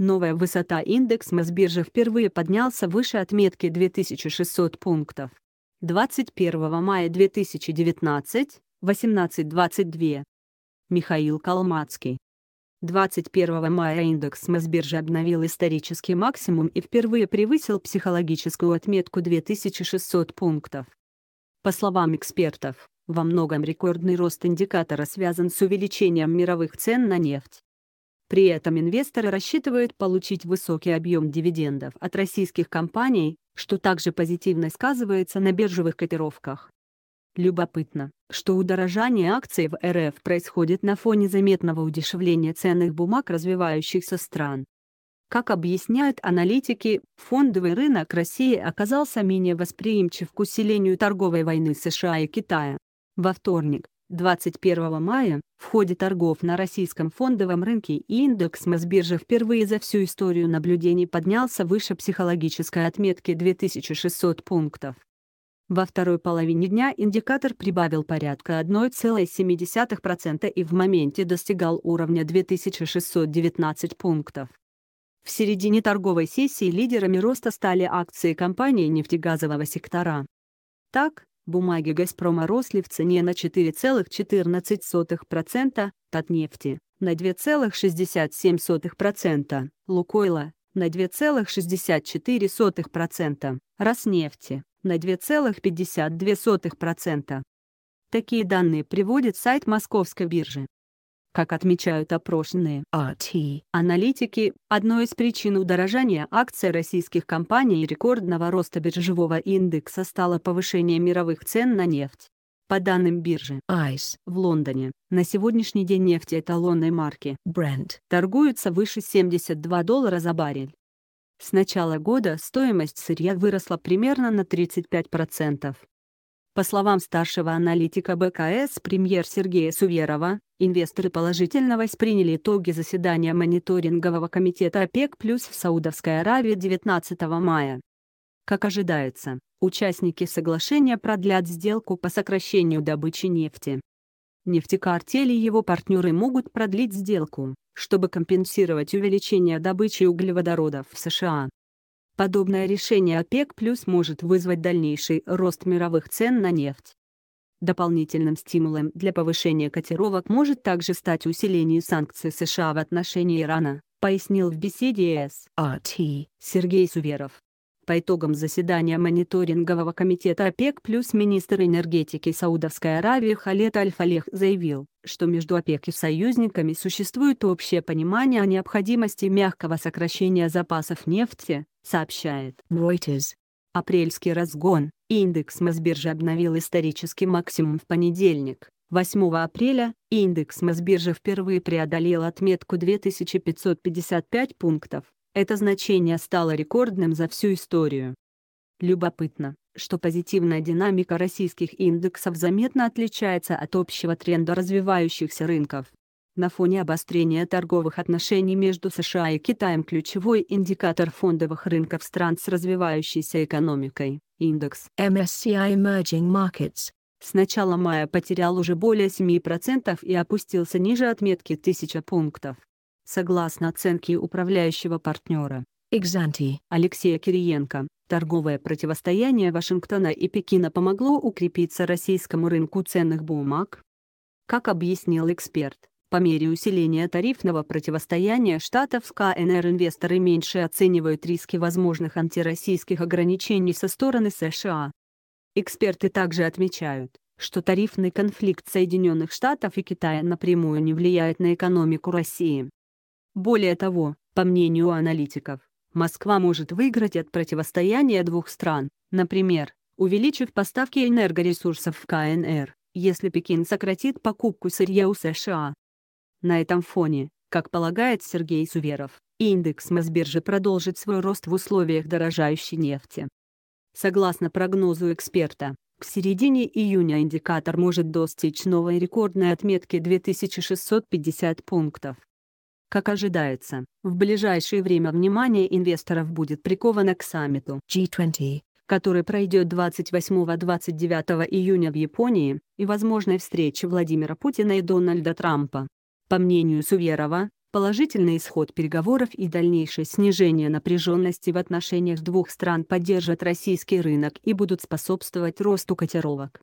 Новая высота индекс Мосбиржи впервые поднялся выше отметки 2600 пунктов. 21 мая 2019, 18.22. Михаил Калмацкий. 21 мая индекс Мосбиржи обновил исторический максимум и впервые превысил психологическую отметку 2600 пунктов. По словам экспертов, во многом рекордный рост индикатора связан с увеличением мировых цен на нефть. При этом инвесторы рассчитывают получить высокий объем дивидендов от российских компаний, что также позитивно сказывается на биржевых котировках. Любопытно, что удорожание акций в РФ происходит на фоне заметного удешевления ценных бумаг развивающихся стран. Как объясняют аналитики, фондовый рынок России оказался менее восприимчив к усилению торговой войны США и Китая. Во вторник, 21 мая, в ходе торгов на российском фондовом рынке индекс Мосбиржи впервые за всю историю наблюдений поднялся выше психологической отметки 2600 пунктов. Во второй половине дня индикатор прибавил порядка 1,7% и в моменте достигал уровня 2619 пунктов. В середине торговой сессии лидерами роста стали акции компаний нефтегазового сектора. Так, Бумаги «Газпрома» росли в цене на 4,14%, Татнефти – на 2,67%, Лукойла – на 2,64%, Роснефти – на 2,52%. Такие данные приводит сайт Московской биржи. Как отмечают опрошенные RT а аналитики одной из причин удорожания акций российских компаний и рекордного роста биржевого индекса стало повышение мировых цен на нефть. По данным биржи ICE в Лондоне, на сегодняшний день нефть эталонной марки Brent торгуется выше 72 доллара за баррель. С начала года стоимость сырья выросла примерно на 35%. По словам старшего аналитика БКС премьер Сергея Суверова, инвесторы положительно восприняли итоги заседания мониторингового комитета ОПЕК+, плюс в Саудовской Аравии 19 мая. Как ожидается, участники соглашения продлят сделку по сокращению добычи нефти. Нефтекартели и его партнеры могут продлить сделку, чтобы компенсировать увеличение добычи углеводородов в США. Подобное решение ОПЕК плюс может вызвать дальнейший рост мировых цен на нефть. Дополнительным стимулом для повышения котировок может также стать усиление санкций США в отношении Ирана, пояснил в беседе САТ Сергей Суверов. По итогам заседания мониторингового комитета ОПЕК плюс министр энергетики Саудовской Аравии Халет Аль-Фалех заявил, что между ОПЕК и союзниками существует общее понимание о необходимости мягкого сокращения запасов нефти, сообщает Reuters. Апрельский разгон, индекс Мосбиржи обновил исторический максимум в понедельник. 8 апреля, индекс Мосбиржи впервые преодолел отметку 2555 пунктов. Это значение стало рекордным за всю историю. Любопытно, что позитивная динамика российских индексов заметно отличается от общего тренда развивающихся рынков. На фоне обострения торговых отношений между США и Китаем ключевой индикатор фондовых рынков стран с развивающейся экономикой, индекс MSCI Emerging Markets, с начала мая потерял уже более 7% и опустился ниже отметки 1000 пунктов согласно оценке управляющего партнера. Экзанти Алексея Кириенко. Торговое противостояние Вашингтона и Пекина помогло укрепиться российскому рынку ценных бумаг. Как объяснил эксперт, по мере усиления тарифного противостояния штатов в КНР инвесторы меньше оценивают риски возможных антироссийских ограничений со стороны США. Эксперты также отмечают, что тарифный конфликт Соединенных Штатов и Китая напрямую не влияет на экономику России. Более того, по мнению аналитиков, Москва может выиграть от противостояния двух стран, например, увеличив поставки энергоресурсов в КНР, если Пекин сократит покупку сырья у США. На этом фоне, как полагает Сергей Суверов, индекс Мосбиржи продолжит свой рост в условиях дорожающей нефти. Согласно прогнозу эксперта, к середине июня индикатор может достичь новой рекордной отметки 2650 пунктов. Как ожидается, в ближайшее время внимание инвесторов будет приковано к саммиту G20, который пройдет 28-29 июня в Японии, и возможной встрече Владимира Путина и Дональда Трампа. По мнению Суверова, положительный исход переговоров и дальнейшее снижение напряженности в отношениях двух стран поддержат российский рынок и будут способствовать росту котировок.